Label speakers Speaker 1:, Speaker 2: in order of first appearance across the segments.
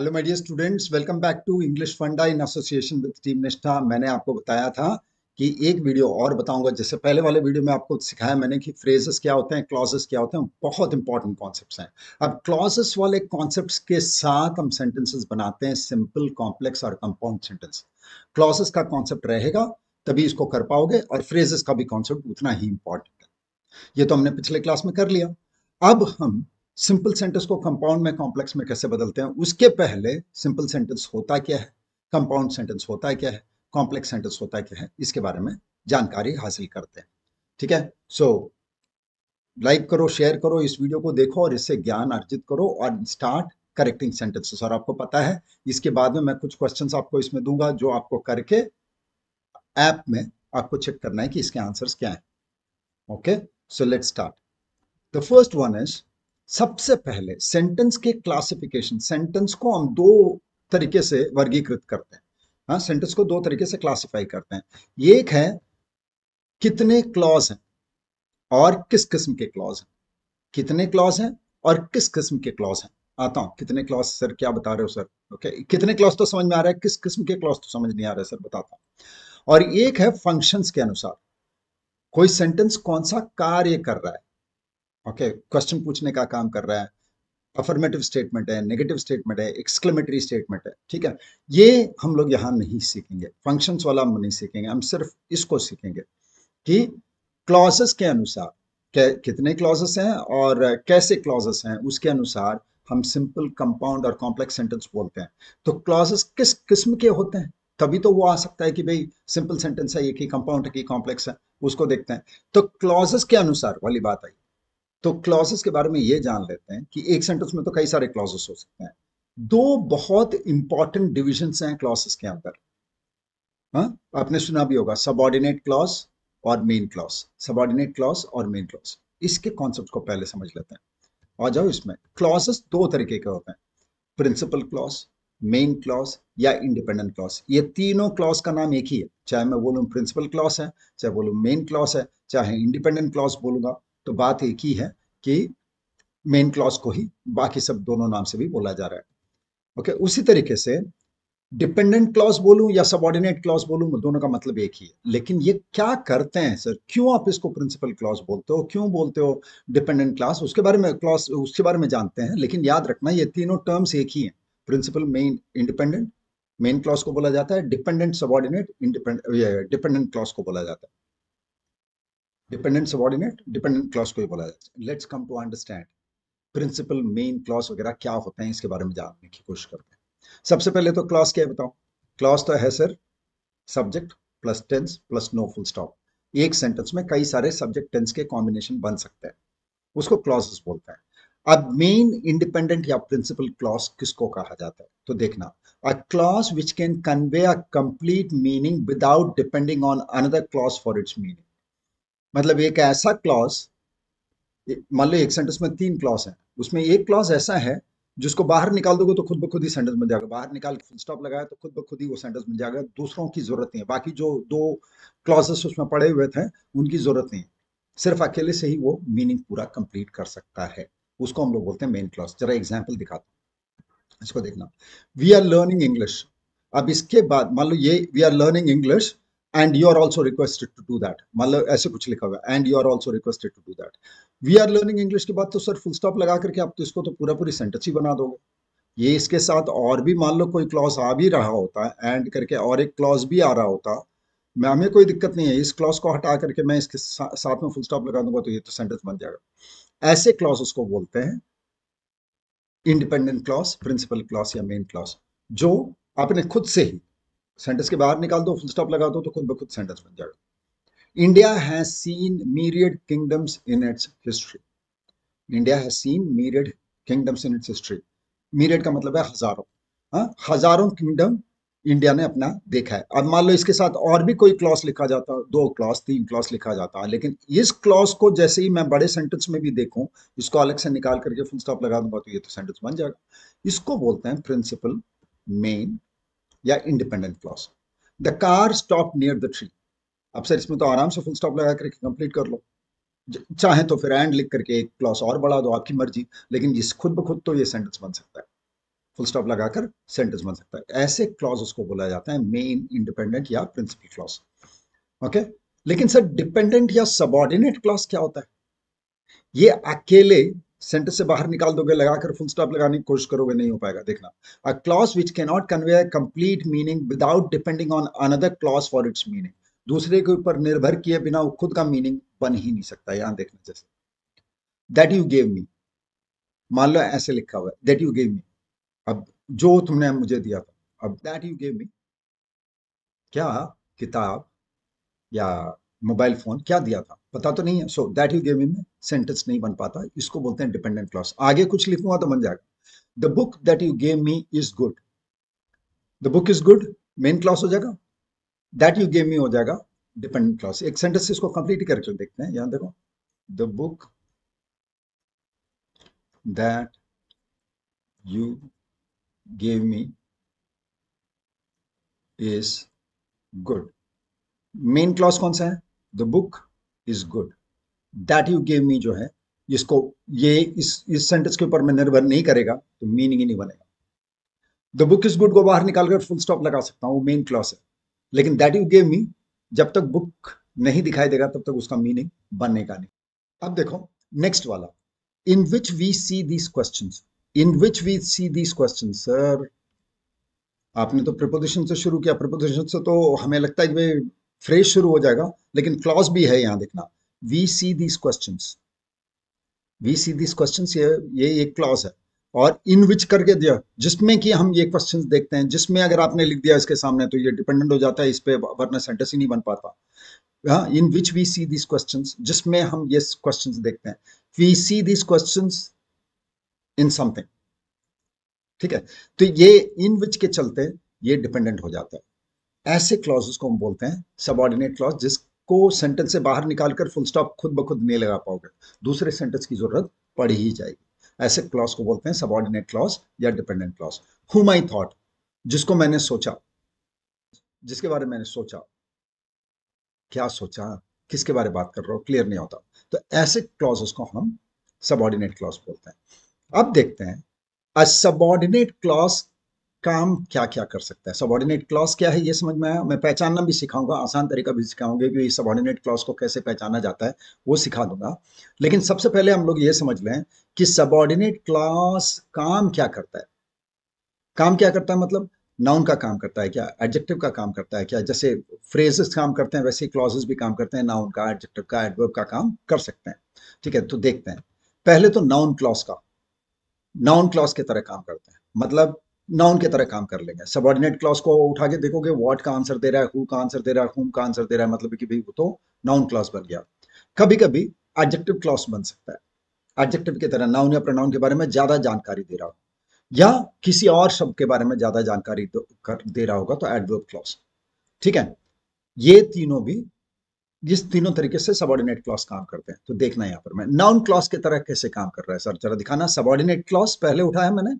Speaker 1: Hello my dear students welcome back to English Funda in association with team निष्ठा मैंने आपको बताया था कि एक वीडियो और बताऊंगा जैसे पहले वाले वीडियो में आपको सिखाया मैंने कि फ्रेजेस क्या होते हैं क्लॉजेस क्या होते हैं बहुत इंपॉर्टेंट कॉन्सेप्ट्स हैं अब क्लॉजेस वाले कॉन्सेप्ट के साथ हम सेंटेंसेस बनाते हैं सिंपल कॉम्प्लेक्स और कंपाउंड सेंटेंस क्लॉजेस का कॉन्सेप्ट रहेगा तभी इसको कर पाओगे और फ्रेजेस का भी कॉन्सेप्ट उतना ही इंपॉर्टेंट है ये तो हमने पिछले क्लास में कर लिया अब हम सिंपल सेंटेंस को कंपाउंड में कॉम्प्लेक्स में कैसे बदलते हैं उसके पहले सिंपल सेंटेंस होता क्या है कंपाउंड सेंटेंस होता क्या है कॉम्प्लेक्स सेंटेंस होता क्या है इसके बारे में जानकारी हासिल करते हैं ठीक है सो so, लाइक करो शेयर करो इस वीडियो को देखो और इससे ज्ञान अर्जित करो और स्टार्ट करेक्टिंग सेंटेंसेस और आपको पता है इसके बाद में मैं कुछ क्वेश्चंस आपको इसमें दूंगा जो आपको करके ऐप में आपको चेक करना है कि इसके आंसर्स क्या हैं okay so let's start the first one is सबसे पहले सेंटेंस के क्लासिफिकेशन सेंटेंस को हम दो तरीके से वर्गीकृत करते हैं हाँ सेंटेंस को दो तरीके से क्लासिफाई करते हैं एक है कितने क्लॉज हैं और किस किस्म के क्लॉज हैं कितने क्लॉज हैं और किस किस्म के क्लॉज हैं आता हूं कितने क्लॉज सर क्या बता रहे हो सर ओके कितने क्लॉज तो समझ में आ रहा है किस किस्म के क्लॉज तो समझ नहीं आ रहा है सर बताता हूं और एक है फंक्शंस के अनुसार कोई सेंटेंस कौन सा कार्य कर रहा है ओके क्वेश्चन पूछने का काम कर रहा है अफर्मेटिव स्टेटमेंट है नेगेटिव स्टेटमेंट है एक्सक्लेमेटरी स्टेटमेंट है ठीक है ये हम लोग यहाँ नहीं सीखेंगे फंक्शंस वाला हम नहीं सीखेंगे हम सिर्फ इसको सीखेंगे कि क्लॉजेस के अनुसार कितने क्लॉजेस हैं और कैसे क्लॉजेस हैं उसके अनुसार हम सिंपल कंपाउंड और कॉम्प्लेक्स सेंटेंस बोलते हैं तो क्लॉजेस किस किस्म के होते हैं तभी तो वो आ सकता है कि भाई सिंपल सेंटेंस है ये कि कंपाउंड है कि कॉम्प्लेक्स है उसको देखते हैं तो क्लॉजेस के अनुसार वाली बात आई तो क्लॉजेस के बारे में ये जान लेते हैं कि एक सेंटेंस में तो कई सारे क्लॉजेस हो सकते हैं दो बहुत इंपॉर्टेंट डिविजन हैं क्लॉजेस के अंदर हाँ आपने सुना भी होगा सबॉर्डिनेट क्लॉज और मेन क्लॉज सबॉर्डिनेट क्लॉज और मेन क्लॉज इसके कॉन्सेप्ट को पहले समझ लेते हैं आ जाओ इसमें क्लॉजेस दो तरीके के होते हैं प्रिंसिपल क्लॉज मेन क्लॉज या इंडिपेंडेंट क्लॉज ये तीनों क्लॉज का नाम एक ही है चाहे मैं बोलूँ प्रिंसिपल क्लॉज है चाहे बोलूँ मेन क्लॉज है चाहे इंडिपेंडेंट क्लॉज बोलूंगा तो बात एक ही है कि मेन क्लॉज को ही बाकी सब दोनों नाम से भी बोला जा रहा है ओके okay, उसी तरीके से डिपेंडेंट क्लॉज बोलूं या सबॉर्डिनेट क्लॉज बोलूं दोनों का मतलब एक ही है लेकिन ये क्या करते हैं सर क्यों आप इसको प्रिंसिपल क्लॉज बोलते हो क्यों बोलते हो डिपेंडेंट क्लास उसके बारे में क्लॉज उसके बारे में जानते हैं लेकिन याद रखना ये तीनों टर्म्स एक ही हैं principal main independent main clause को बोला जाता है dependent subordinate independent dependent clause को बोला जाता है डिपेंडेंट सबॉर्डिनेट डिपेंडेंट क्लॉज को ही बोला जाता है let's come to understand principal main clause वगैरह क्या होते हैं इसके बारे में जानने की कोशिश करते हैं सबसे पहले तो क्लॉज क्या बताओ क्लॉज तो है sir subject plus tense plus no full stop एक सेंटेंस में कई सारे सब्जेक्ट टेंस के कॉम्बिनेशन बन सकते हैं उसको क्लॉज बोलते हैं अब मेन इंडिपेंडेंट या प्रिंसिपल क्लॉज किसको कहा जाता है तो देखना a clause which can convey a complete meaning without depending on another clause for its meaning मतलब एक ऐसा क्लॉज मान लो एक सेंटेंस में तीन क्लॉज है उसमें एक क्लॉज ऐसा है जिसको बाहर निकाल दोगे तो खुद ब खुद ही सेंटेंस मिल जाएगा बाहर निकाल के फुल स्टॉप लगाया तो खुद ब खुद ही वो सेंटेंस मिल जाएगा दूसरों की जरूरत नहीं है बाकी जो दो क्लॉजेस उसमें पड़े हुए थे उनकी जरूरत नहीं है सिर्फ अकेले से ही वो मीनिंग पूरा कंप्लीट कर सकता है उसको हम लोग बोलते हैं मेन क्लॉज जरा एग्जाम्पल दिखा दो इसको देखना वी आर लर्निंग इंग्लिश अब इसके बाद मान लो ये we are learning English and you are also requested to do that मतलब ऐसे कुछ लिखा हुआ and you are also requested to do that we are learning English के बाद तो सर फुल स्टॉप लगा करके आप तो इसको तो पूरा पूरी सेंटेंस ही बना दोगे ये इसके साथ और भी मान लो कोई क्लॉज आ भी रहा होता एंड करके और एक क्लॉज भी आ रहा होता मैं हमें कोई दिक्कत नहीं है इस क्लॉज को हटा करके मैं इसके सा, साथ में फुल स्टॉप लगा दूंगा तो ये तो सेंटेंस बन जाएगा ऐसे क्लॉज उसको बोलते हैं इंडिपेंडेंट क्लॉज प्रिंसिपल क्लॉज या मेन क्लॉज जो आपने खुद से ही सेंटेंस के बाहर निकाल दो फुल स्टॉप लगा दो तो खुद ब खुद सेंटेंस बन जाएगा India has seen myriad kingdoms in its history India has seen myriad kingdoms in its history myriad का मतलब है हजारों हाँ हजारों किंगडम इंडिया ने अपना देखा है अब मान लो इसके साथ और भी कोई क्लॉस लिखा जाता दो क्लॉस तीन क्लॉस लिखा जाता लेकिन इस क्लॉस को जैसे ही मैं बड़े सेंटेंस में भी देखूं इसको अलग से निकाल करके फुल स्टॉप लगा दूंगा तो ये तो सेंटेंस बन जाएगा इसको बोलते हैं प्रिंसिपल मेन या independent clause the car stop near the tree अब सर इसमें तो आराम से फुल स्टॉप लगा करके कंप्लीट कर लो चाहे तो फिर एंड लिख करके एक क्लॉस और बढ़ा दो आपकी मर्जी लेकिन इस खुद ब खुद तो ये सेंटेंस बन सकता है फुल स्टॉप लगाकर सेंटेंस बन सकता है ऐसे क्लॉज उसको बोला जाता है मेन इंडिपेंडेंट या प्रिंसिपल क्लॉज ओके लेकिन सर डिपेंडेंट या सबॉर्डिनेट क्लॉज क्या होता है ये अकेले सेंटेंस से बाहर निकाल दोगे लगाकर फुल स्टॉप लगाने की कोशिश करोगे नहीं हो पाएगा देखना a clause which can not convey complete meaning without depending on another clause for its meaning दूसरे के ऊपर निर्भर किए बिना वो खुद का मीनिंग बन ही नहीं सकता यहां देखना जैसे दैट यू गेव मी मान लो ऐसे लिखा हुआ है दैट यू गेव मी अब जो तुमने मुझे दिया था अब दैट यू गेव मी क्या किताब या मोबाइल फोन क्या दिया था पता तो नहीं है so that you gave me में सेंटेंस नहीं बन पाता इसको बोलते हैं डिपेंडेंट क्लॉज आगे कुछ लिखूंगा तो बन जाएगा the book that you gave me is good the book is good main clause हो जाएगा दैट यू गेव मी हो जाएगा डिपेंडेंट क्लॉज एक सेंटेंस इसको कंप्लीट करके देखते हैं यहां देखो the book that you gave me is good main clause कौन सा है the book is good that you gave me जो है जिसको ये इस इस सेंटेंस के ऊपर मैं निर्भर नहीं करेगा तो मीनिंग ही नहीं बनेगा द बुक इज गुड को बाहर निकालकर फुल स्टॉप लगा सकता हूँ वो मेन क्लॉस है लेकिन दैट यू गेव मी जब तक बुक नहीं दिखाई देगा तब तक उसका मीनिंग बनने का नहीं अब देखो नेक्स्ट वाला in which we see these question in which we see these question sir आपने तो प्रपोजिशन से शुरू किया प्रपोजिशन से तो हमें लगता है कि भाई फ्रेश शुरू हो जाएगा लेकिन क्लॉज भी है यहाँ देखना we see these questions we see these questions here ye एक clause hai और इन विच करके दिया जिसमें कि हम ये क्वेश्चंस देखते हैं जिसमें अगर आपने लिख दिया इसके सामने तो ये डिपेंडेंट हो जाता है इस पर वरना सेंटेंस ही नहीं बन पाता in which we see these question जिसमें हम ये क्वेश्चंस देखते हैं we see these question in something ठीक है तो ये इन विच के चलते ये डिपेंडेंट हो जाता है ऐसे क्लॉजेस को हम बोलते हैं सबॉर्डिनेट क्लॉज जिस को सेंटेंस से बाहर निकाल कर फुल स्टॉप खुद ब खुद नहीं लगा पाओगे दूसरे सेंटेंस की जरूरत पड़ ही जाएगी ऐसे क्लॉज को बोलते हैं सबॉर्डिनेट क्लॉज या dependent clause whom I thought जिसको मैंने सोचा जिसके बारे में मैंने सोचा क्या सोचा किसके बारे में बात कर रहा हूं क्लियर नहीं होता तो ऐसे क्लॉज को हम सबॉर्डिनेट क्लॉज बोलते हैं अब देखते हैं अ सबॉर्डिनेट क्लॉज काम क्या क्या कर सकता है सबॉर्डिनेट क्लॉज क्या है ये समझ में आया मैं पहचानना भी सिखाऊंगा आसान तरीका भी सिखाऊंगा कि सबॉर्डिनेट क्लॉज को कैसे पहचाना जाता है वो सिखा दूंगा लेकिन सबसे पहले हम लोग ये समझ लें कि सबॉर्डिनेट क्लॉज काम क्या करता है काम क्या करता है मतलब नाउन का काम करता है क्या एडजेक्टिव का काम करता है क्या जैसे फ्रेजेस काम करते हैं वैसे क्लॉजेस भी काम करते हैं नाउन का एडजेक्टिव का एडवर्ब का काम कर सकते हैं ठीक है तो देखते हैं पहले तो नाउन क्लॉज का नाउन क्लॉज के तरह काम करते हैं मतलब नाउन की तरह काम कर लेंगे सबॉर्डिनेट क्लास को उठा के देखोगे वॉट का आंसर दे रहा है हु का आंसर दे रहा है हुम का आंसर दे रहा है मतलब कि भाई वो तो नाउन क्लास बन गया कभी कभी एडजेक्टिव क्लास बन सकता है एडजेक्टिव की तरह नाउन या प्रोनाउन के बारे में ज्यादा जानकारी दे रहा हो या किसी और शब्द के बारे में ज्यादा जानकारी दे रहा होगा तो एडवर्ब क्लॉज ठीक है ये तीनों भी जिस तीनों तरीके से सबॉर्डिनेट क्लॉस काम करते हैं तो देखना है यहां पर मैं नाउन क्लॉस की तरह कैसे काम कर रहा है सर जरा दिखाना सबॉर्डिनेट क्लॉस पहले उठाया मैंने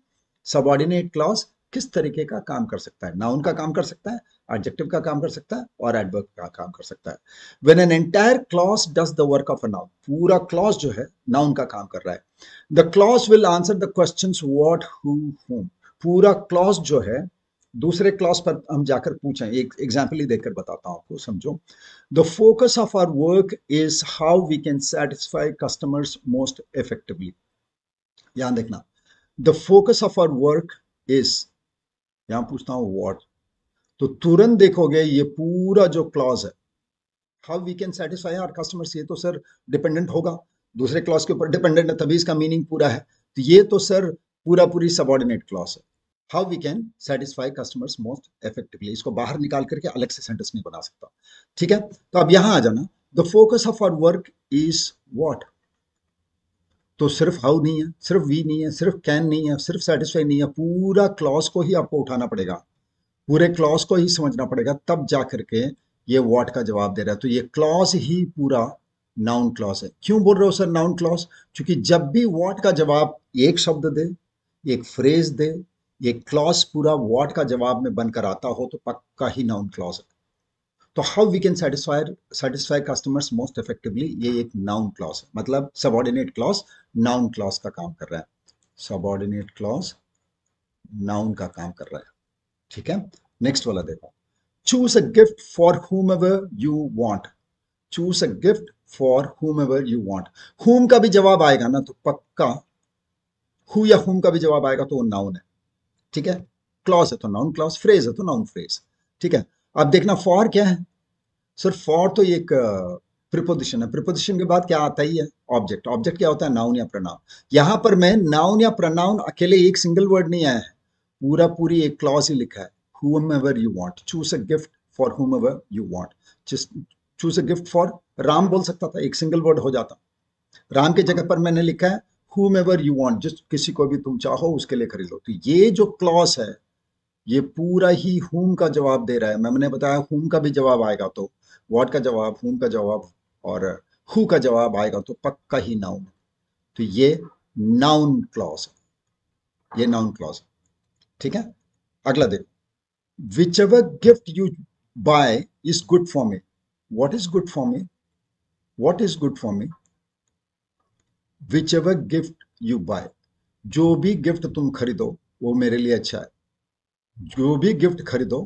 Speaker 1: सबॉर्डिनेट क्लॉज किस तरीके का काम कर सकता है नाउन का काम कर सकता है एडजेक्टिव का काम कर सकता है और एडवर्ब का काम कर सकता है when an entire clause does the work of a noun पूरा क्लॉज जो है नाउन का काम कर रहा है the clause will answer the question what who whom पूरा क्लॉज जो है दूसरे क्लॉज पर हम जाकर पूछें एक एग्जाम्पल ही देकर बताता हूं आपको समझो the focus of our work is how we can satisfy customers most effectively ध्यान देखना the focus of our work is यहां पूछता हूं वॉट तो तुरंत देखोगे ये पूरा जो क्लॉज है how we can satisfy our customers ये तो सर डिपेंडेंट होगा दूसरे क्लॉज के ऊपर डिपेंडेंट है तभी इसका मीनिंग पूरा है तो ये तो सर पूरा पूरी सबॉर्डिनेट क्लॉज है how we can satisfy customers most effectively इसको बाहर निकाल करके अलग से सेंटेंस नहीं बना सकता ठीक है तो अब यहां आ जाना the focus of our work is what तो सिर्फ हाउ नहीं है सिर्फ वी नहीं है सिर्फ कैन नहीं है सिर्फ सेटिस्फाई नहीं है पूरा क्लॉज को ही आपको उठाना पड़ेगा पूरे क्लॉज को ही समझना पड़ेगा तब जा करके ये वॉट का जवाब दे रहा है तो ये क्लॉज ही पूरा नाउन क्लॉज है क्यों बोल रहे हो सर नाउन क्लॉज क्योंकि जब भी वॉट का जवाब एक शब्द दे एक फ्रेज दे एक क्लॉज पूरा वॉट का जवाब में बनकर आता हो तो पक्का ही नाउन क्लॉज है तो how we can satisfy satisfy customers most effectively ये एक नाउन क्लॉज है मतलब सबॉर्डिनेट क्लॉज नाउन क्लॉज का काम कर रहा है सबॉर्डिनेट क्लॉज नाउन का काम कर रहा है ठीक है नेक्स्ट वाला देखो choose a gift for whomever you want choose a gift for whomever you want whom का भी जवाब आएगा ना तो पक्का हु या हुम का भी जवाब आएगा तो वो नाउन है ठीक है क्लॉज है तो नाउन क्लॉज फ्रेज है तो नाउन फ्रेज ठीक है अब देखना फॉर क्या है सर फॉर तो एक प्रिपोजिशन है प्रिपोजिशन के बाद क्या आता ही है ऑब्जेक्ट ऑब्जेक्ट क्या होता है नाउन या प्रनाउन यहां पर मैं नाउन या प्रनाउन अकेले एक सिंगल वर्ड नहीं आया है पूरा पूरी एक क्लॉज ही लिखा है whomever you want choose a gift for whomever you want choose a gift for Ram बोल सकता था एक सिंगल वर्ड हो जाता राम के जगह पर मैंने लिखा है हुम एवर यू वॉन्ट जिस किसी को भी तुम चाहो उसके लिए खरीदो तो ये जो क्लॉज है ये पूरा ही हुम का जवाब दे रहा है मैंने बताया हुम का भी जवाब आएगा तो वॉट का जवाब हुम का जवाब और हु का जवाब आएगा तो पक्का ही नाउन तो ये नाउन क्लॉज ये नाउन क्लॉज ठीक है अगला देखो whichever gift you buy is good for me what is good for me what is good for me whichever gift you buy जो भी गिफ्ट तुम खरीदो वो मेरे लिए अच्छा है जो भी गिफ्ट खरीदो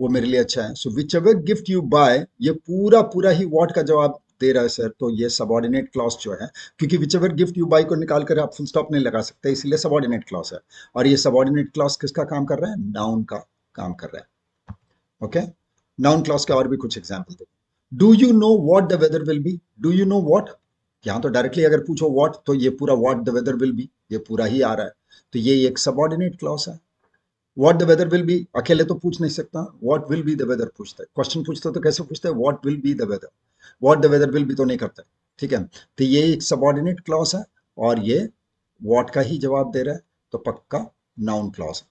Speaker 1: वो मेरे लिए अच्छा है so whichever gift you buy ये पूरा पूरा ही वॉट का जवाब दे रहा है सर तो ये सबॉर्डिनेट क्लॉस जो है क्योंकि whichever gift you buy को निकाल कर आप फुल स्टॉप नहीं लगा सकते इसलिए सबॉर्डिनेट क्लॉस है और ये सबॉर्डिनेट क्लॉस किसका काम कर रहा है नाउन का काम कर रहा है ओके नाउन क्लॉस का और भी कुछ एग्जाम्पल दे do you know what the weather will be do you know what यहाँ तो डायरेक्टली अगर पूछो वॉट तो ये पूरा what the weather will be ये पूरा ही आ रहा है तो ये एक सबॉर्डिनेट क्लॉस है what the weather will be अकेले तो पूछ नहीं सकता what will be the weather पूछता है क्वेश्चन पूछता है तो कैसे पूछता है what will be the weather what the weather will be तो नहीं करता ठीक है तो ये एक सबॉर्डिनेट क्लॉस है और ये वॉट का ही जवाब दे रहा है तो पक्का नाउन क्लॉस है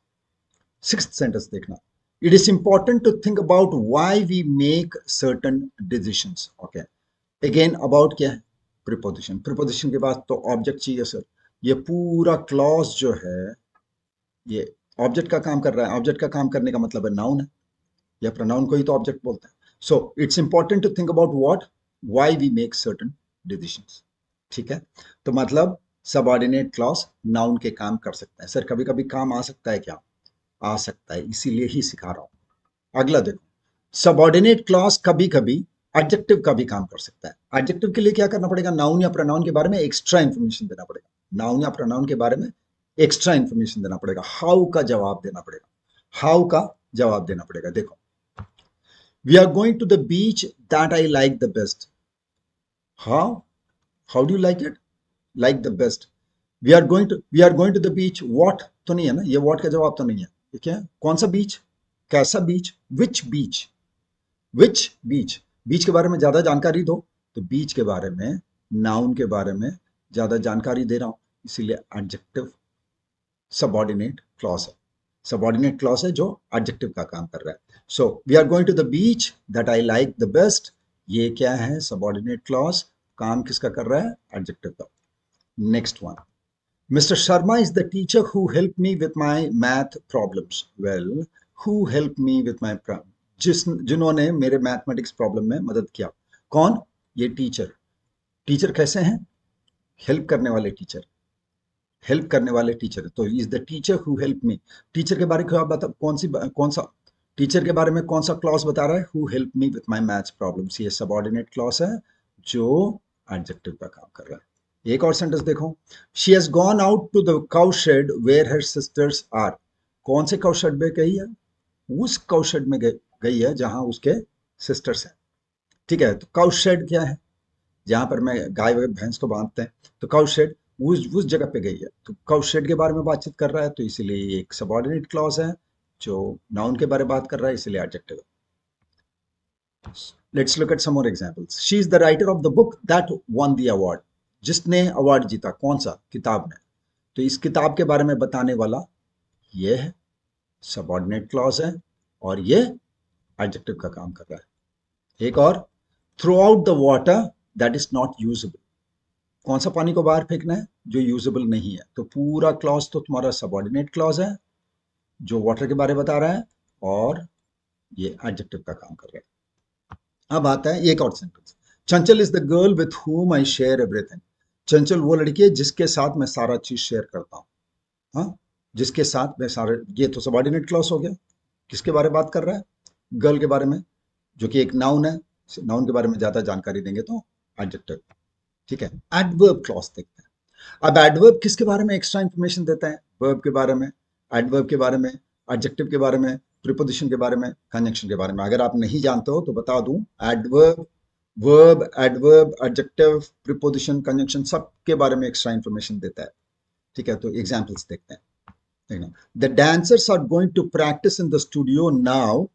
Speaker 1: सिक्स सेंटेंस देखना it is important to think about why we make certain decision okay again about क्या है प्रिपोजिशन प्रिपोजिशन के बाद तो ऑब्जेक्ट चाहिए सर ये पूरा clause जो है ये ऑब्जेक्ट का काम कर रहा है ऑब्जेक्ट का काम करने का मतलब है नाउन है या प्रोनाउन को ही तो ऑब्जेक्ट बोलते हैं so it's important to think about what why we make certain decision ठीक है तो मतलब सब ऑर्डिनेट क्लॉस नाउन के काम कर सकते हैं सर कभी कभी काम आ सकता है क्या आ सकता है इसीलिए ही सिखा रहा हूं अगला देखो सबॉर्डिनेट क्लॉस कभी कभी एडजेक्टिव का भी काम कर सकता है एडजेक्टिव के लिए क्या करना पड़ेगा नाउन या प्रोनाउन के बारे में एक्स्ट्रा इंफॉर्मेशन देना पड़ेगा नाउन या प्रोनाउन के बारे में एक्स्ट्रा इंफॉर्मेशन देना पड़ेगा हाउ का जवाब देना पड़ेगा हाउ का जवाब देना पड़ेगा देखो we are going to the beach that I like the best how how do like it like the best we are going to we are going to the beach what तो नहीं है ना ये वॉट का जवाब तो नहीं है ठीक है कौन सा बीच कैसा बीच विच बीच विच बीच बीच के बारे में ज्यादा जानकारी दो तो बीच के बारे में नाउन के बारे में ज्यादा जानकारी दे रहा हूं इसीलिए एडजेक्टिव सबॉर्डिनेट क्लॉज है सबॉर्डिनेट क्लॉज है जो एडजेक्टिव का काम कर रहा है so we are going to the beach that I like the best ये क्या है सबॉर्डिनेट क्लॉज काम किसका कर रहा है एडजेक्टिव का next one mister Sharma is the teacher who help me with my math problems well who help me with my जिस जिन्होंने मेरे मैथमेटिक्स प्रॉब्लम में मदद किया कौन ये टीचर टीचर कैसे हैं हेल्प करने वाले टीचर हेल्प करने वाले टीचर तो is the teacher who help me teacher के बारे में आप बता कौन सी कौन सा टीचर के बारे में कौन सा क्लॉस बता रहा है who help me with my math problem ये सबॉर्डिनेट क्लॉज है जो एडजेक्टिव का काम कर रहा है एक और सेंटेंस देखो she has gone out to the cow shed where her sisters are कौन से काउ शेड में गई है उस काउ शेड में गई है जहां उसके सिस्टर्स हैं ठीक है तो काउ शेड क्या है जहां पर मैं गाय भैंस को बांधते हैं तो काउ शेड उस उस जगह पे गई है तो कौशेड के बारे में बातचीत कर रहा है तो इसीलिए एक सबॉर्डिनेट क्लॉज है जो नाउन के बारे में बात कर रहा है इसीलिए एडजेक्टिव है let's look at some more examples she is the writer of the book that won the award जिसने अवार्ड जीता कौन सा किताब ने तो इस किताब के बारे में बताने वाला ये है सबॉर्डिनेट क्लॉज है और ये एडजेक्टिव का काम कर रहा है एक और throw out the water that is not usable कौन सा पानी को बाहर फेंकना है जो यूजेबल नहीं है तो पूरा क्लॉज तो तुम्हारा सबॉर्डिनेट क्लॉज है जो वाटर के बारे में बता रहा है और ये एडजेक्टिव का काम कर रहा है अब आता है एक और सेंटेंस चंचल is the girl with whom I share everything चंचल वो लड़की है जिसके साथ मैं सारा चीज शेयर करता हूँ हाँ जिसके साथ मैं सारे ये तो सबॉर्डिनेट क्लॉज हो गया किसके बारे में बात कर रहा है गर्ल के बारे में जो कि एक नाउन है नाउन के बारे में ज्यादा जानकारी देंगे तो एडजेक्टिव ठीक है एडवर्ब क्लॉज देखते हैं अब एडवर्ब किसके बारे में एक्स्ट्रा इंफॉर्मेशन देता है वर्ब के बारे में एडवर्ब के बारे में एडजेक्टिव के बारे में प्रिपोजिशन के बारे में कंजक्शन के बारे में अगर आप नहीं जानते हो तो बता दूं adverb verb adverb adjective preposition conjunction सब के बारे में एक्स्ट्रा इंफॉर्मेशन देता है ठीक है तो एग्जाम्पल्स देखते हैं the dancers are going to practice in the studio now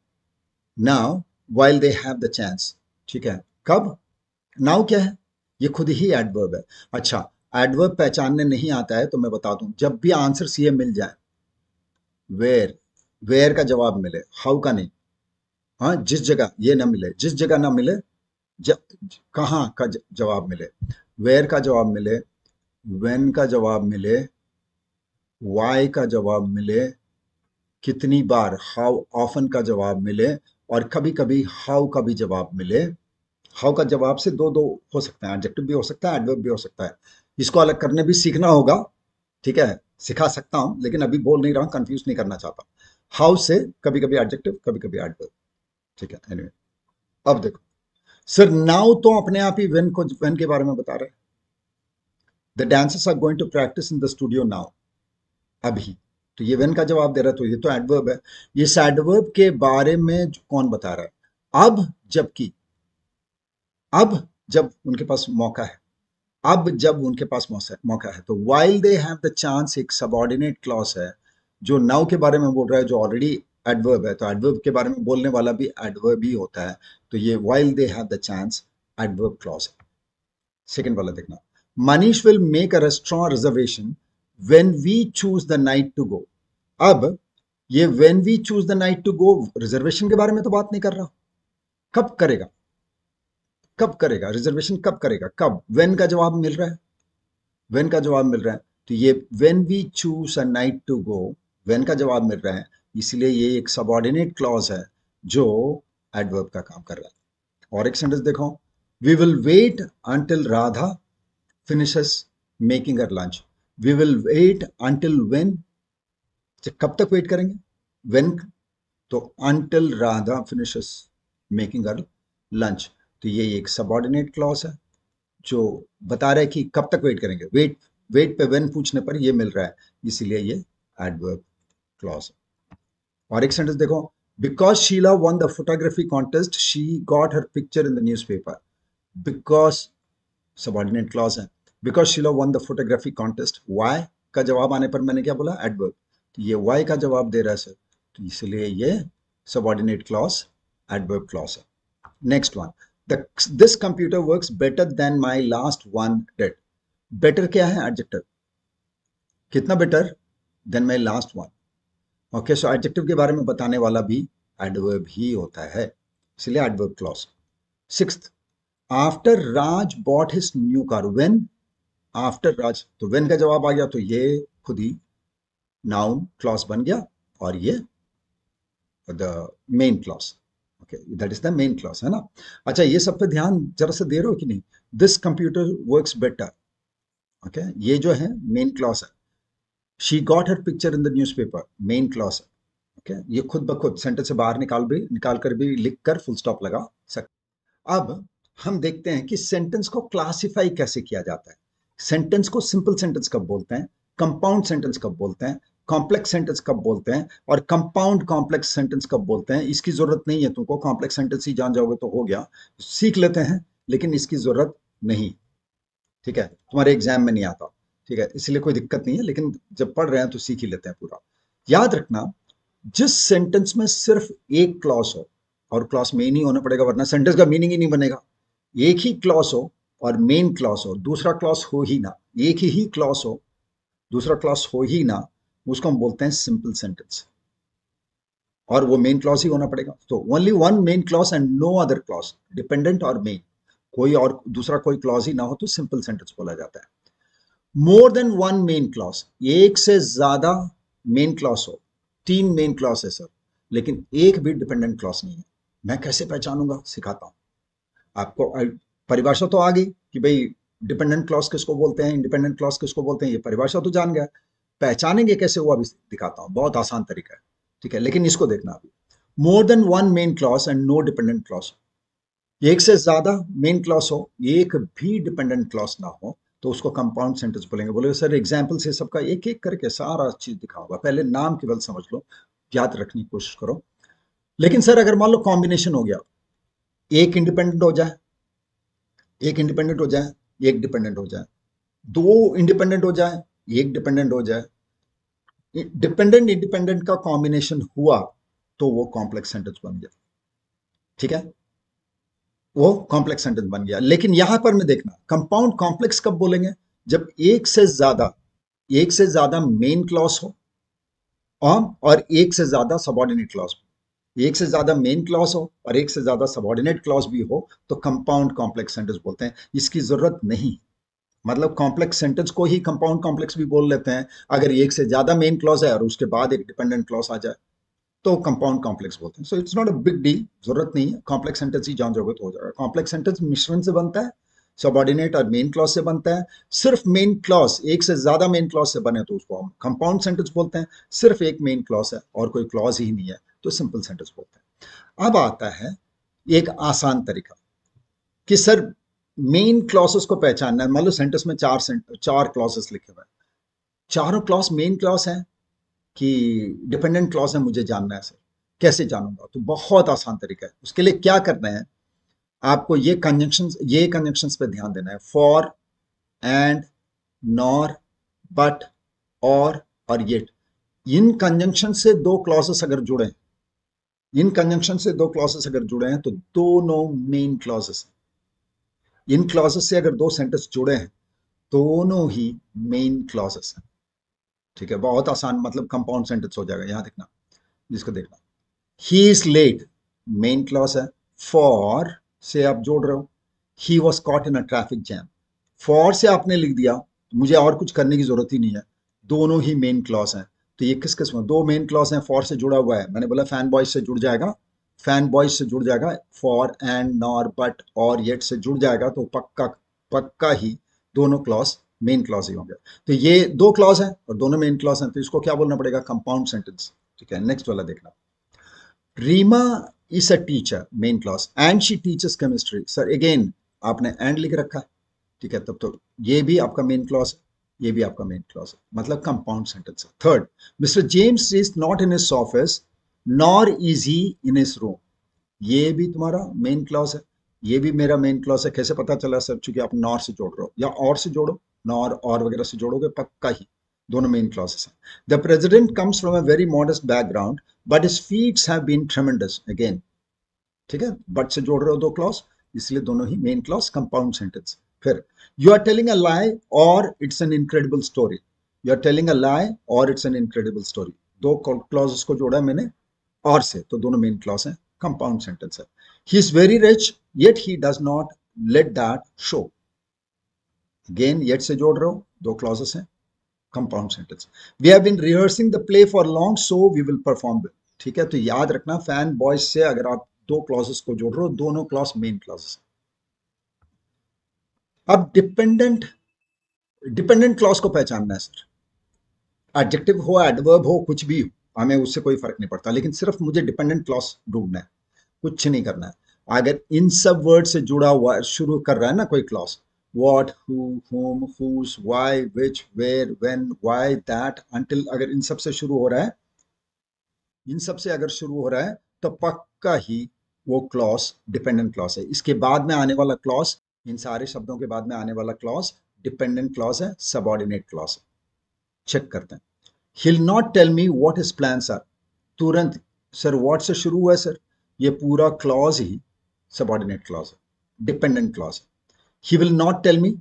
Speaker 1: now while they have the chance ठीक है कब नाउ क्या है ये खुद ही एडवर्ब है अच्छा एडवर्ब पहचानने नहीं आता है तो मैं बता दूं जब भी आंसर सीए मिल जाए वेयर वेयर का जवाब मिले हाउ का नहीं हाँ जिस जगह ये ना मिले जिस जगह ना मिले कहाँ का जवाब मिले वेयर का जवाब मिले वेन का जवाब मिले वाई का जवाब मिले कितनी बार हाउ ऑफन का जवाब मिले और कभी कभी हाउ का भी जवाब मिले हाउ का जवाब से दो दो हो सकता है एडजेक्टिव भी हो सकता है एडवर्ब भी हो सकता है इसको अलग करने भी सीखना होगा ठीक है सिखा सकता हूँ लेकिन अभी बोल नहीं रहा कंफ्यूज नहीं करना चाहता हाउ से कभी कभी एडजेक्टिव कभी कभी एडवर्ब ठीक है एनीवे anyway, अब देखो सर नाउ तो अपने आप ही वेन को वेन के बारे में बता रहे the dancers are going to practice in the studio now अभी तो ये वेन का जवाब दे रहा है तो ये तो एडवर्ब है ये एडवर्ब के बारे में कौन बता रहा है अब जबकि अब जब उनके पास मौका है अब जब उनके पास मौका है तो while they have the chance एक सबॉर्डिनेट क्लॉज है जो नाउ के बारे में बोल रहा है जो ऑलरेडी एडवर्ब है तो एडवर्ब के बारे में बोलने वाला भी एडवर्ब ही होता है तो ये while they have the chance adverb clause है सेकेंड वाला देखना Manish will make a restaurant reservation when we choose the night to go अब ये when we choose the night to go reservation के बारे में तो बात नहीं कर रहा कब करेगा कब करेगा रिजर्वेशन कब करेगा कब वेन का जवाब मिल रहा है वेन का जवाब मिल रहा है तो ये when we choose a night to go when का जवाब मिल रहा है इसलिए ये एक सबॉर्डिनेट क्लॉज है जो एडवर्ब का काम कर रहा है और एक सेंटेंस देखो we will wait until Radha finishes making our lunch we will wait until when कब तक वेट करेंगे वेन तो until Radha finishes making our lunch तो ये एक सबॉर्डिनेट क्लॉज है जो बता रहे कि कब तक वेट करेंगे वेट वेट पे वेन पूछने पर ये मिल रहा है इसीलिए ये एडवर्ब क्लॉज है और एक सेंटेंस देखो because Sheela won the photography contest she got her picture in the newspaper because subordinate clause है because Sheela won the photography contest why का जवाब आने पर मैंने क्या बोला एडवर्ब तो ये वाई का जवाब दे रहा है सर तो इसलिए ये सबॉर्डिनेट क्लॉज एडवर्ब क्लॉज है next one the, this computer works better than my last one did better kya hai adjective kitna better than my last one okay so adjective ke bare mein batane wala bhi adverb hi hota hai isliye adverb clause sixth after Raj bought his new car when after Raj to when ka jawab aa gaya to ye khud hi noun clause ban gaya aur ye the main clause that is the main clause है ना अच्छा ये सब पे ध्यान जरा सा दे रहे हो कि नहीं this computer work better okay ये जो है मेन क्लास है she got her picture in the newspaper main clause है ओके ये खुद ब खुद सेंटर से बाहर निकाल भी निकाल कर भी लिख कर फुल स्टॉप लगा सकते अब हम देखते हैं कि सेंटेंस को क्लासिफाई कैसे किया जाता है सेंटेंस को सिंपल सेंटेंस कब बोलते हैं कंपाउंड सेंटेंस कब बोलते हैं कॉम्प्लेक्स सेंटेंस कब बोलते हैं और कंपाउंड कॉम्प्लेक्स सेंटेंस कब बोलते हैं इसकी ज़रूरत नहीं है तुमको कॉम्प्लेक्स सेंटेंस ही जान जाओगे तो हो गया सीख लेते हैं लेकिन इसकी ज़रूरत नहीं ठीक है तुम्हारे एग्जाम में नहीं आता ठीक है इसलिए कोई दिक्कत नहीं है लेकिन जब पढ़ रहे हैं तो सीख ही लेते हैं पूरा याद रखना जिस सेंटेंस में सिर्फ एक क्लॉस हो और क्लॉस मेन ही होना पड़ेगा वरना सेंटेंस का मीनिंग ही नहीं बनेगा एक ही क्लॉस हो और मेन क्लॉस हो दूसरा क्लॉस हो ही ना एक ही क्लॉस हो दूसरा क्लॉस हो ही ना उसको हम बोलते हैं सिंपल सेंटेंस और वो मेन क्लॉज ही होना पड़ेगा तो only one main clause and no other clause dependent और मेन कोई और दूसरा कोई क्लॉज ही ना हो तो सिंपल सेंटेंस बोला जाता है more than one main clause एक से ज्यादा मेन क्लॉज हो तीन मेन क्लॉज है सर लेकिन एक भी डिपेंडेंट क्लॉज नहीं है मैं कैसे पहचानूंगा सिखाता हूं आपको परिभाषा तो आ गई कि भाई डिपेंडेंट क्लॉज किसको बोलते हैं इंडिपेंडेंट क्लॉज किसको बोलते हैं ये परिभाषा तो जान गया पहचानेंगे कैसे वो अभी दिखाता हूँ बहुत आसान तरीका है ठीक है लेकिन इसको देखना अभी more than one main clause and no dependent clause एक से ज्यादा मेन क्लॉस हो एक भी डिपेंडेंट क्लॉस ना हो तो उसको कंपाउंड सेंटेंस बोलेंगे बोले सर एग्जाम्पल से सबका एक एक करके सारा चीज दिखाऊंगा पहले नाम केवल समझ लो याद रखने की कोशिश करो लेकिन सर अगर मान लो कॉम्बिनेशन हो गया एक इंडिपेंडेंट हो जाए एक इंडिपेंडेंट हो जाए एक डिपेंडेंट हो जाए दो इंडिपेंडेंट हो जाए एक डिपेंडेंट हो जाए डिपेंडेंट इंडिपेंडेंट का कॉम्बिनेशन हुआ तो वो कॉम्प्लेक्स सेंटेंस बन गया ठीक है वो कॉम्प्लेक्स सेंटेंस बन गया लेकिन यहां पर मैं देखना कंपाउंड कॉम्प्लेक्स कब बोलेंगे जब एक से ज्यादा एक से ज्यादा मेन क्लॉस हो और एक से ज्यादा सबॉर्डिनेट क्लॉस हो एक से ज्यादा मेन क्लॉस हो और एक से ज्यादा सबॉर्डिनेट क्लॉस भी हो तो कंपाउंड कॉम्प्लेक्स सेंटेंस बोलते हैं इसकी जरूरत नहीं है मतलब कॉम्प्लेक्स सेंटेंस को ही कंपाउंड कॉम्प्लेक्स भी बोल लेते हैं अगर एक से ज्यादा मेन क्लॉज है और उसके बाद एक डिपेंडेंट क्लॉज आ जाए तो कंपाउंड कॉम्प्लेक्स बोलते हैं so it's not a big deal जरूरत नहीं है कॉम्प्लेक्स सेंटेंस ही जान जरूरत तो हो जाएगा कॉम्प्लेक्स सेंटेंस मिश्रण से बनता है सबॉर्डिनेट और मेन क्लॉज से बनता है सिर्फ मेन क्लॉज एक से ज्यादा मेन क्लॉज से बने तो उसको हम कंपाउंड सेंटेंस बोलते हैं सिर्फ एक मेन क्लॉज है और कोई क्लॉज ही नहीं है तो सिंपल सेंटेंस बोलते हैं अब आता है एक आसान तरीका कि सर मेन क्लॉसेस को पहचानना है मान लो सेंटेंस में चार चार क्लॉसेस लिखे हुए चारों क्लॉस मेन क्लॉस है कि डिपेंडेंट क्लॉस है मुझे जानना है सर कैसे जानूंगा तो बहुत आसान तरीका है उसके लिए क्या करना है आपको ये कंजंक्शन ये कंजंक्शन पे ध्यान देना है फॉर एंड नॉर बट और और येट इन कंजंक्शन से दो क्लॉसेस अगर जुड़े हैं इन कंजंक्शन से दो क्लॉसेस अगर जुड़े हैं तो दोनों मेन क्लॉसेस हैं इन क्लॉजेस से अगर दो सेंटेंस जुड़े हैं दोनों ही मेन क्लॉजेस हैं ठीक है बहुत आसान मतलब कंपाउंड सेंटेंस हो जाएगा यहां देखना जिसको देखना he is late main clause है फॉर से आप जोड़ रहे हो he was caught in a traffic jam for से आपने लिख दिया मुझे और कुछ करने की जरूरत ही नहीं है दोनों ही मेन क्लॉज हैं तो ये किस किस्म दो मेन क्लॉज हैं फॉर से जुड़ा हुआ है मैंने बोला फैन बॉयज से जुड़ जाएगा फैन बॉय से जुड़ जाएगा for and nor but or yet से जुड़ जाएगा तो पक्का पक्का ही दोनों क्लॉज मेन क्लॉज ही होंगे तो ये दो क्लॉज हैं और दोनों मेन क्लॉज हैं तो इसको क्या बोलना पड़ेगा कंपाउंड सेंटेंस ठीक है नेक्स्ट वाला देखना Reema is a teacher main clause and she teaches chemistry sir again आपने एंड लिख रखा है ठीक है तब तो ये भी आपका मेन क्लॉज है ये भी आपका मेन क्लॉज है मतलब कंपाउंड सेंटेंस है third Mister James is not in his office nor is he in his room ये भी तुम्हारा मेन क्लॉज है ये भी मेरा मेन क्लॉज है कैसे पता चला सर चूंकि आप नॉर से जोड़ रहे हो या और से जोड़ो नॉर और वगैरह से जोड़ोगे पक्का ही दोनों मेन क्लॉजेस हैं the president comes from a very modest background but his feats have been tremendous again ठीक है बट से जोड़ रहे हो दो क्लॉज इसलिए दोनों ही मेन क्लॉज कंपाउंड सेंटेंस फिर you are telling a lie or it's an incredible story you are telling a lie or it's an incredible story दो क्लॉजेस को जोड़ा मैंने और से तो दोनों मेन क्लॉज है कंपाउंड सेंटेंस है he is very rich yet he does not let that show again yet से जोड़ रहे हो दो क्लॉजेस हैं compound sentence we have been rehearsing the play for long so we will perform ठीक है तो याद रखना फैन बॉयज से अगर आप दो क्लॉजेस को जोड़ रहे हो दोनों क्लॉज मेन क्लॉजेस अब डिपेंडेंट डिपेंडेंट क्लॉज को पहचानना है सर एडजेक्टिव हो एडवर्ब हो कुछ भी हो हमें उससे कोई फर्क नहीं पड़ता लेकिन सिर्फ मुझे डिपेंडेंट क्लॉस ढूंढना है कुछ नहीं करना है अगर इन सब वर्ड से जुड़ा हुआ शुरू कर रहा है ना कोई clause what whom whose, why, which, where, when, why, that, अगर इन सब से शुरू हो रहा है इन सब से अगर शुरू हो रहा है तो पक्का ही वो क्लॉस डिपेंडेंट क्लॉस है इसके बाद में आने वाला क्लॉस इन सारे शब्दों के बाद में आने वाला क्लॉस डिपेंडेंट क्लॉस है सबॉर्डिनेट क्लॉस है चेक करते हैं he not tell me what is plan sir तुरंत सर वॉट से शुरू हुआ है सर ये पूरा क्लॉज ही सबॉर्डिनेट क्लॉज है डिपेंडेंट क्लॉज है he will not tell me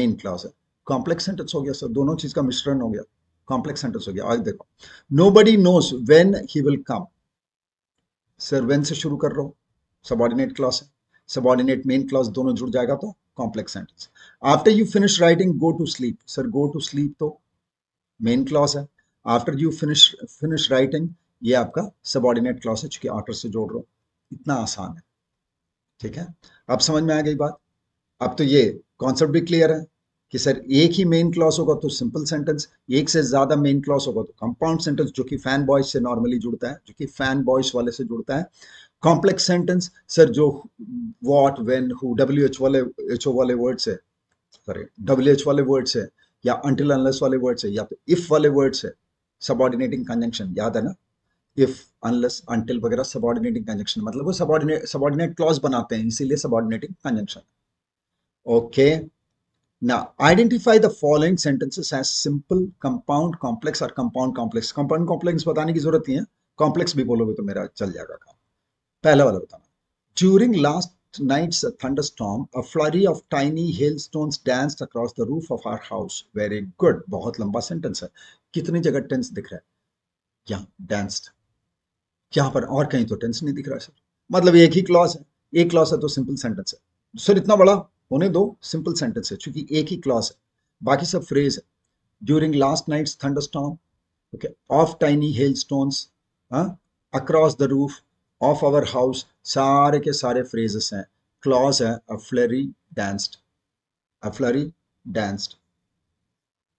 Speaker 1: main clause है कॉम्प्लेक्स सेंटेंस हो गया सर दोनों चीज का मिश्रण हो गया कॉम्प्लेक्स सेंटेंस हो गया आगे देखो nobody knows when he will come sir when से शुरू कर रहा हूं सबॉर्डिनेट क्लॉज है सबॉर्डिनेट मेन क्लॉज दोनों जुड़ जाएगा तो complex sentence after you finish writing go to sleep sir go to sleep तो मेन क्लॉज है after you finish finish writing ये आपका सबॉर्डिनेट क्लॉस है चूंकि आर्टर से जोड़ रहा हूँ इतना आसान है ठीक है अब समझ में आ गई बात अब तो ये कॉन्सेप्ट भी क्लियर है कि सर एक ही मेन क्लॉस होगा तो सिंपल सेंटेंस एक से ज्यादा मेन क्लॉस होगा तो कंपाउंड सेंटेंस जो कि फैन बॉयज से नॉर्मली जुड़ता है जो कि फैन बॉयज वाले से जुड़ता है कॉम्प्लेक्स सेंटेंस सर जो what when who W H वाले एच ओ वाले वर्ड से सॉरी डब्ल्यू एच वाले वर्ड से या अंटिल अनलेस वाले वर्ड से या तो इफ वाले वर्ड से सबॉर्डिनेटिंग कंजंक्शन याद है ना इफ अनलेस अनटिल वगैरह सबॉर्डिनेटिंग कंजंक्शन मतलब वो सबॉर्डिनेट सबॉर्डिनेट क्लॉज बनाते हैं इसीलिए सबॉर्डिनेटिंग कंजंक्शन ओके ना identify the following sentences as simple compound complex और कंपाउंड कॉम्प्लेक्स कंपाउंड कॉम्प्लेक्स बताने की जरूरत नहीं है कॉम्प्लेक्स भी बोलोगे तो मेरा चल जाएगा काम पहला वाला बताना during last night's thunderstorm a flurry of tiny hail stones danced across the roof of our house very good बहुत लंबा सेंटेंस है कितनी जगह टेंस दिख रहा है यहाँ डेंस्ड यहाँ पर और कहीं तो टेंस नहीं दिख रहा सर मतलब एक ही क्लॉज है एक क्लॉज है तो सिंपल सेंटेंस है सर इतना बड़ा होने दो सिंपल सेंटेंस है क्योंकि एक ही क्लॉज है बाकी सब फ्रेज है during last night's thunderstorm okay of tiny hail stones across the roof of our house सारे के सारे फ्रेजेस हैं क्लॉज है a flurry danced a flurry danced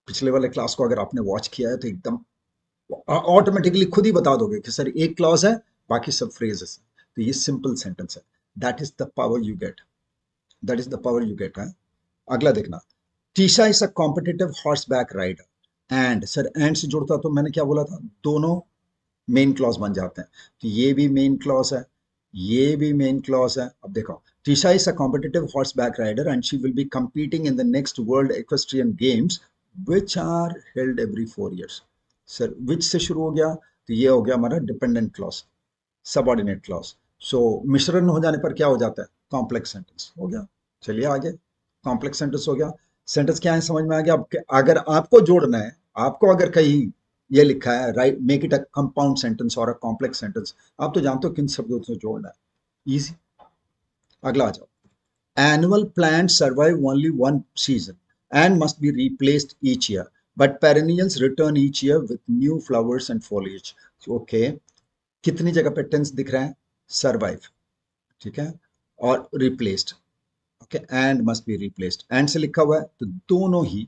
Speaker 1: पिछले वाले क्लास को अगर आपने वॉच किया है तो एकदम ऑटोमेटिकली खुद ही बता दोगे कि सर एक क्लॉज है बाकी सब फ्रेजेस है तो ये सिंपल सेंटेंस है that is the power you get that is the power you get है अगला देखना Tisha is a competitive horseback rider and sir and से जुड़ता तो मैंने क्या बोला था दोनों मेन क्लॉज बन जाते हैं तो ये भी मेन क्लॉज है ये भी मेन क्लॉज है अब देखो Tisha is a competitive horseback rider and she will be competing in the next world equestrian games which are held every four years sir which से शुरू हो गया तो ये हो गया हमारा dependent clause subordinate clause so मिश्रण हो जाने पर क्या हो जाता है कॉम्प्लेक्स सेंटेंस हो गया चलिए आगे कॉम्प्लेक्स सेंटेंस हो गया सेंटेंस क्या है समझ में आ गया आपके अगर आपको जोड़ना है आपको अगर कहीं ये लिखा है write make it a compound sentence or a complex sentence आप तो जानते हो किन शब्दों से जोड़ना है इजी अगला आ जाओ annual plant survive only one season and must be replaced each year. But perennials return each year with new flowers and foliage. Okay. कितनी जगह पे टेंस दिख रहे हैं सर्वाइव ठीक है और replaced okay and must be replaced and से लिखा हुआ है तो दोनों ही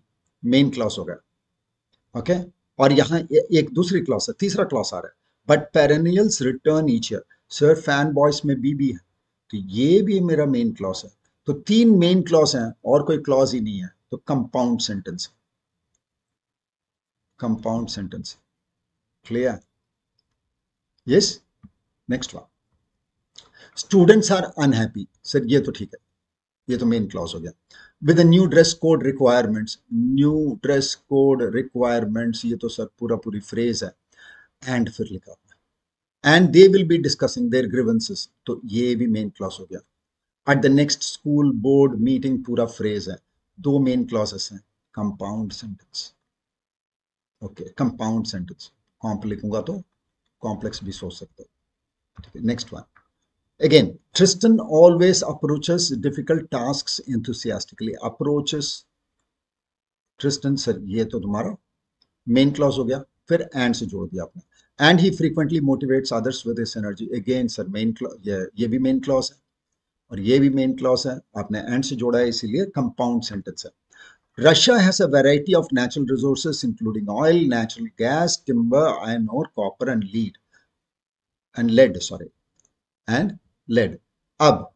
Speaker 1: मेन क्लॉस हो गया ओके और यहाँ एक दूसरी क्लॉस है तीसरा क्लॉस आ रहा है but perennials return each year sir FANBOYS में बी भी है तो ये भी मेरा मेन क्लॉस है तो तीन मेन क्लॉस हैं और कोई क्लॉज ही नहीं है तो compound sentence compound sentence clear yes next one students are unhappy sir ये तो ठीक है ये तो मेन क्लॉज हो गया with new dress code requirements new dress code requirements ये तो सर पूरा पूरी फ्रेज है एंड फिर लिखा हुआ and they will be discussing their grievances तो ये भी मेन क्लॉज हो गया at the next school board meeting पूरा फ्रेज है दो मेन क्लॉसेस हैं compound sentence okay compound sentence comp लिखूंगा तो कॉम्प्लेक्स भी सोच सकते हो ठीक है next one again Tristan always approaches difficult task enthusiastically approaches Tristan sir ये तो तुम्हारा मेन क्लॉज हो गया फिर एंड से जोड़ दिया आपने and he frequently motivates others with energy again sir main ये ये भी मेन क्लॉज है और ये भी मेन क्लॉज है आपने एंड से जोड़ा है इसीलिए कंपाउंड सेंटेंस है Russia has a variety of natural resources, including oil, natural gas, timber, iron ore, copper, and lead. And lead, sorry. And lead. अब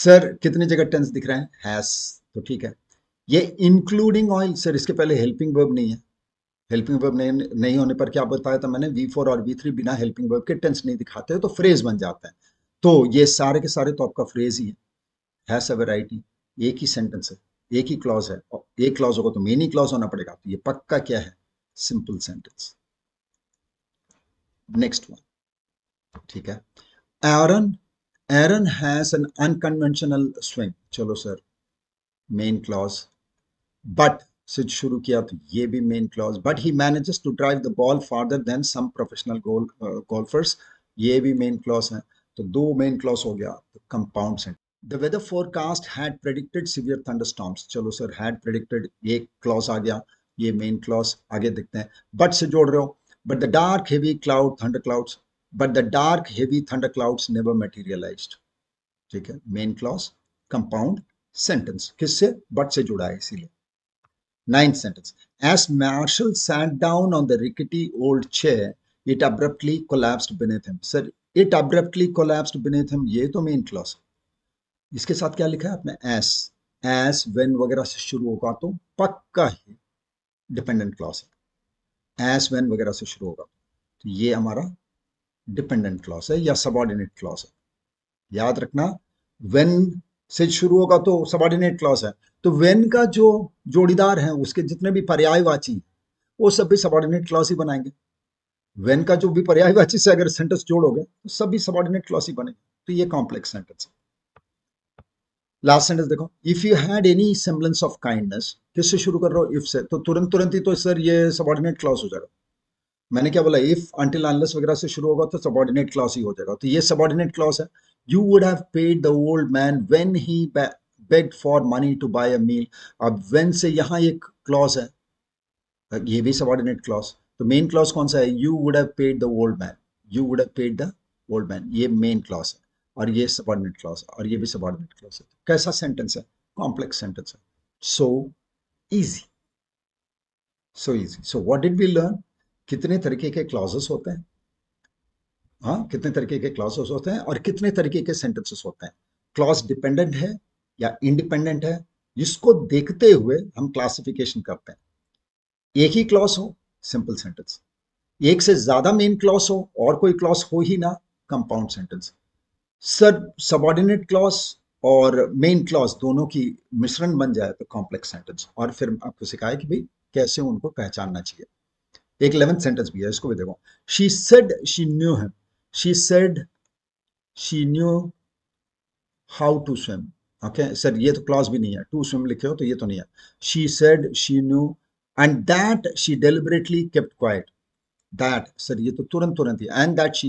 Speaker 1: सर कितनी जगह टेंस दिख रहे हैं हैस तो ठीक है ये इंक्लूडिंग ऑयल सर इसके पहले हेल्पिंग वर्ब नहीं है हेल्पिंग वर्ब नहीं, नहीं होने पर क्या बताया था मैंने वी फोर और वी थ्री बिना हेल्पिंग वर्ब के टेंस नहीं दिखाते तो फ्रेज बन जाते हैं तो ये सारे के सारे तो आपका फ्रेज ही है वेराइटी एक ही सेंटेंस है एक ही क्लॉज है और एक क्लॉज होगा तो मेनी क्लॉज होना पड़ेगा तो ये पक्का क्या है सिंपल सेंटेंस नेक्स्ट वन ठीक है Aaron Aaron has an unconventional swing चलो सर मेन क्लॉज बट से शुरू किया तो ये भी main clause but he manages to drive the ball farther than some professional golf golfers ये भी मेन क्लॉज है तो दो मेन क्लॉस हो गया compound sent the weather forecast had predicted severe thunderstorms चलो सर हैड प्रेडिक्टेड ये clause आ गया ये मेन क्लॉज आगे देखते हैं बट से जोड़ रहे हो but the dark heavy cloud thunder clouds but the dark heavy thunder clouds never materialise ठीक है मेन क्लॉज कंपाउंड सेंटेंस किससे बट से जुड़ा है इसीलिए ninth sentence as Marshall sat down on the rickety old chair it abruptly collapsed beneath him sir it abruptly collapse beneath him ये तो main clause इसके साथ क्या लिखा है आपने एस एस वेन वगैरह से शुरू होगा तो पक्का ही डिपेंडेंट क्लॉज है एस वेन वगैरह से शुरू होगा तो ये हमारा डिपेंडेंट क्लॉज है या सबॉर्डिनेट क्लॉज है याद रखना वेन से शुरू होगा तो सबॉर्डिनेट क्लॉज है तो वेन का जो जोड़ीदार है उसके जितने भी पर्यायवाची वो सब भी सबॉर्डिनेट क्लॉज ही बनाएंगे वेन का जो भी पर्यायवाची से अगर सेंटेंस जोड़ोगे तो सभी सबॉर्डिनेट क्लॉस ही बने तो ये कॉम्प्लेक्स सेंटेंस है लास्ट सेंटेंस देखो if you had any semblance of kindness किससे शुरू कर रहे हो इफ से तो तुरंत तुरंत ही तो सर ये सबॉर्डिनेट क्लॉस हो जाएगा मैंने क्या बोला इफ अंटिल अनलेस वगैरह से शुरू होगा तो सबॉर्डिनेट क्लॉस ही हो जाएगा तो ये सबॉर्डिनेट क्लॉस है you would have paid the old man when he begged for money to buy a meal अब व्हेन से यहां एक क्लॉस है ये भी सबॉर्डिनेट क्लॉस तो मेन क्लॉज कौन सा है you would have paid the old man you would have paid the old man ये मेन क्लॉज है और ये सबॉर्डिनेट क्लॉज और ये भी सबॉर्डिनेट क्लॉज है कैसा सेंटेंस है कॉम्प्लेक्स सेंटेंस है so easy so easy so what did we learn कितने तरीके के क्लॉजेस होते हैं हाँ कितने तरीके के क्लॉजेस होते हैं और कितने तरीके के सेंटेंसेस होते हैं क्लॉज डिपेंडेंट है या इंडिपेंडेंट है इसको देखते हुए हम क्लासिफिकेशन करते हैं एक ही क्लॉज हो सिंपल सेंटेंस एक से ज्यादा मेन क्लॉस हो और कोई क्लॉस हो ही ना compound sentence sir subordinate clause और मेन क्लॉस दोनों की मिश्रण बन जाए तो कॉम्प्लेक्स सेंटेंस और फिर आपको सिखाया कि भाई कैसे उनको पहचानना चाहिए एक इलेवेंथ सेंटेंस भी है इसको भी देखो she said she knew him she said she knew how to swim okay sir ये तो क्लॉस भी नहीं है टू स्विम लिखे हो तो ये तो नहीं है she said she knew and that she deliberately kept quiet that sir ये तो तुरंत तुरंत ही and that she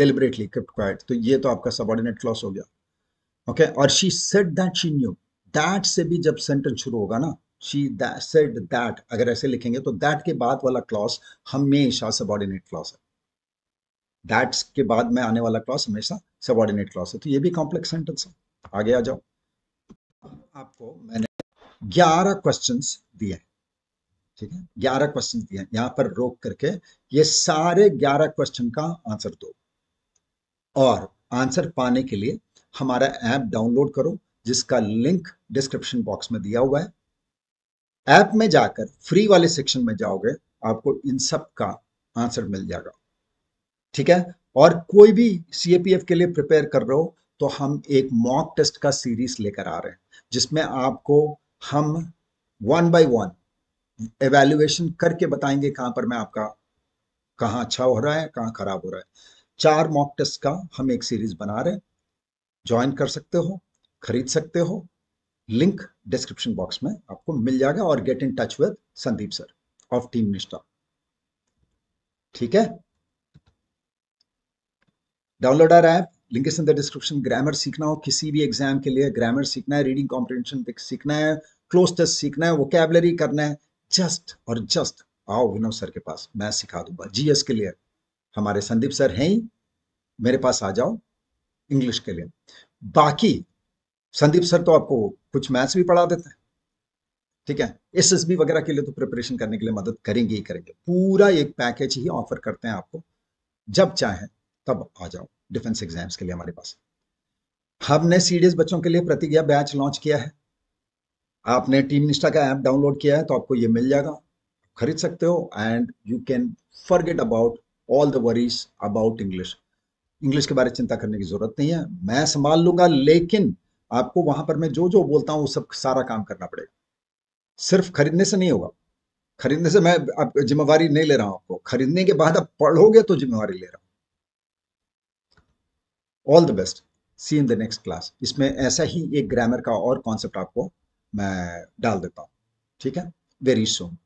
Speaker 1: deliberately kept quiet तो ये तो आपका सबॉर्डिनेट क्लॉस हो गया ओके okay? और she said that she knew that से भी जब सेंटेंस शुरू होगा ना शी सेड दैट अगर ऐसे लिखेंगे तो दैट के बाद वाला क्लॉस हमेशा सबॉर्डिनेट क्लॉस है दैट के बाद में आने वाला क्लॉस हमेशा सबॉर्डिनेट क्लॉस है तो ये भी कॉम्प्लेक्स सेंटेंस है आगे आ जाओ आपको मैंने ग्यारह क्वेश्चन दिए ठीक है ग्यारह क्वेश्चन दिए यहां पर रोक करके ये सारे ग्यारह क्वेश्चन का आंसर दो और आंसर पाने के लिए हमारा ऐप डाउनलोड करो जिसका लिंक डिस्क्रिप्शन बॉक्स में दिया हुआ है ऐप में जाकर फ्री वाले सेक्शन में जाओगे आपको इन सब का आंसर मिल जाएगा ठीक है और कोई भी सीएपीएफ के लिए प्रिपेयर कर रहे हो तो हम एक मॉक टेस्ट का सीरीज लेकर आ रहे हैं जिसमें आपको हम वन बाय वन एवेल्युएशन करके बताएंगे कहां पर मैं आपका कहां अच्छा हो रहा है कहां खराब हो रहा है चार मॉक टेस्ट का हम एक सीरीज बना रहे हैं ज्वाइन कर सकते हो खरीद सकते हो लिंक डिस्क्रिप्शन बॉक्स में आपको मिल जाएगा और get in touch with Sandeep sir of team Nishtha ठीक है download our app link the description grammar सीखना हो किसी भी एग्जाम के लिए ग्रामर सीखना है रीडिंग कॉम्प्रिहेंशन सीखना है क्लोज टेस्ट सीखना है वोकेबलरी करना है जस्ट और जस्ट आओ विनोद सर के पास मैं सिखा दूंगा जीएस के लिए हमारे संदीप सर हैं ही मेरे पास आ जाओ इंग्लिश के लिए बाकी संदीप सर तो आपको कुछ मैथ्स भी पढ़ा देते हैं ठीक है एस एस बी वगैरह के लिए तो प्रिपरेशन करने के लिए मदद करेंगे ही करेंगे पूरा एक पैकेज ही ऑफर करते हैं आपको जब चाहें तब आ जाओ डिफेंस एग्जाम्स के लिए हमारे पास हमने सीडीएस बच्चों के लिए प्रतिज्ञा बैच लॉन्च किया है आपने टीम निष्ठा का ऐप डाउनलोड किया है तो आपको ये मिल जाएगा खरीद सकते हो and you can forget about all the worries about English English के बारे में चिंता करने की जरूरत नहीं है मैं संभाल लूंगा लेकिन आपको वहां पर मैं जो जो बोलता हूँ वो सब सारा काम करना पड़ेगा सिर्फ खरीदने से नहीं होगा खरीदने से मैं आप जिम्मेवारी नहीं ले रहा हूँ आपको खरीदने के बाद आप पढ़ोगे तो जिम्मेवारी ले रहा हूँ all the best see in the next class इसमें ऐसा ही एक ग्रामर का और कॉन्सेप्ट आपको मैं डाल देता हूँ ठीक है वेरी सोन